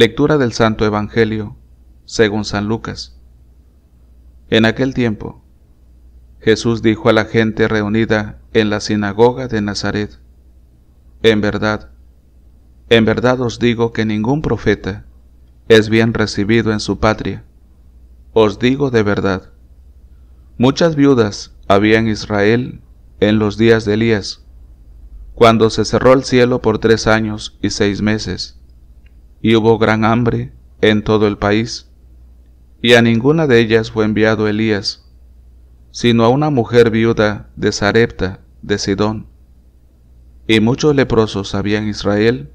Lectura del Santo Evangelio, según San Lucas. En aquel tiempo, Jesús dijo a la gente reunida en la sinagoga de Nazaret, En verdad, en verdad os digo que ningún profeta es bien recibido en su patria. Os digo de verdad, muchas viudas había en Israel en los días de Elías, cuando se cerró el cielo por tres años y seis meses y hubo gran hambre en todo el país, y a ninguna de ellas fue enviado Elías, sino a una mujer viuda de Sarepta de Sidón. Y muchos leprosos había en Israel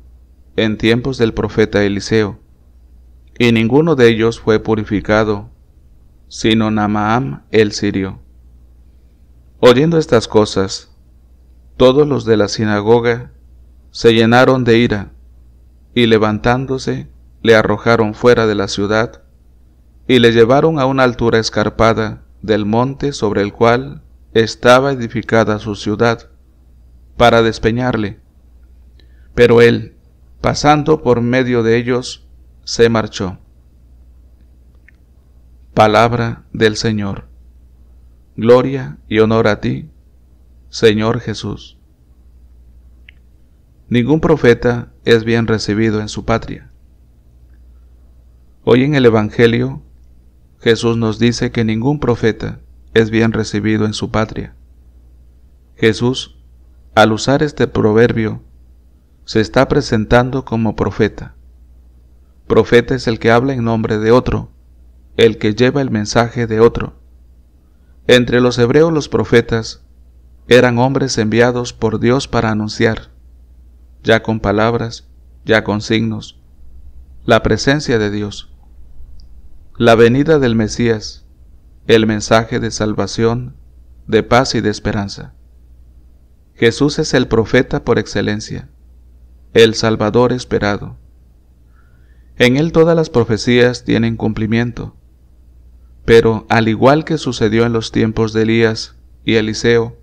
en tiempos del profeta Eliseo, y ninguno de ellos fue purificado, sino Namaam el sirio. Oyendo estas cosas, todos los de la sinagoga se llenaron de ira y levantándose, le arrojaron fuera de la ciudad, y le llevaron a una altura escarpada del monte sobre el cual estaba edificada su ciudad, para despeñarle. Pero él, pasando por medio de ellos, se marchó. Palabra del Señor. Gloria y honor a ti, Señor Jesús. Ningún profeta es bien recibido en su patria. Hoy en el Evangelio, Jesús nos dice que ningún profeta es bien recibido en su patria. Jesús, al usar este proverbio, se está presentando como profeta. Profeta es el que habla en nombre de otro, el que lleva el mensaje de otro. Entre los hebreos los profetas eran hombres enviados por Dios para anunciar, ya con palabras, ya con signos, la presencia de Dios, la venida del Mesías, el mensaje de salvación, de paz y de esperanza. Jesús es el profeta por excelencia, el Salvador esperado. En él todas las profecías tienen cumplimiento, pero al igual que sucedió en los tiempos de Elías y Eliseo,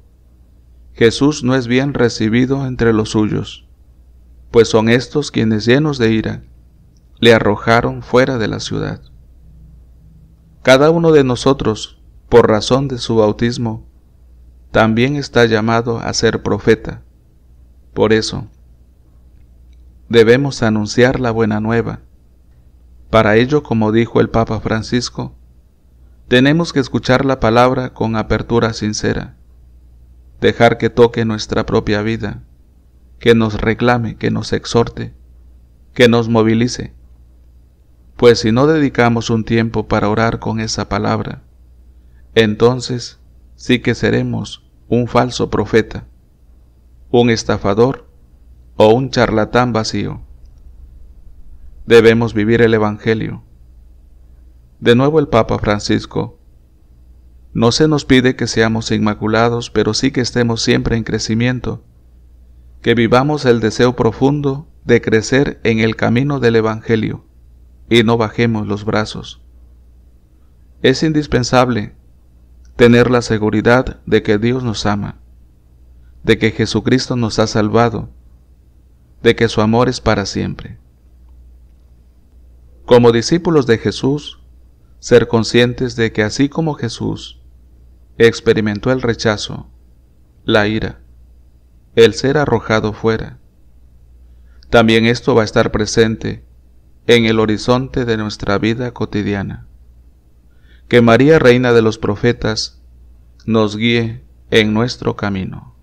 Jesús no es bien recibido entre los suyos pues son estos quienes llenos de ira le arrojaron fuera de la ciudad. Cada uno de nosotros, por razón de su bautismo, también está llamado a ser profeta. Por eso, debemos anunciar la buena nueva. Para ello, como dijo el Papa Francisco, tenemos que escuchar la palabra con apertura sincera, dejar que toque nuestra propia vida que nos reclame, que nos exhorte, que nos movilice. Pues si no dedicamos un tiempo para orar con esa palabra, entonces sí que seremos un falso profeta, un estafador o un charlatán vacío. Debemos vivir el Evangelio. De nuevo el Papa Francisco no se nos pide que seamos inmaculados, pero sí que estemos siempre en crecimiento que vivamos el deseo profundo de crecer en el camino del Evangelio y no bajemos los brazos. Es indispensable tener la seguridad de que Dios nos ama, de que Jesucristo nos ha salvado, de que su amor es para siempre. Como discípulos de Jesús, ser conscientes de que así como Jesús experimentó el rechazo, la ira, el ser arrojado fuera. También esto va a estar presente en el horizonte de nuestra vida cotidiana. Que María, Reina de los Profetas, nos guíe en nuestro camino.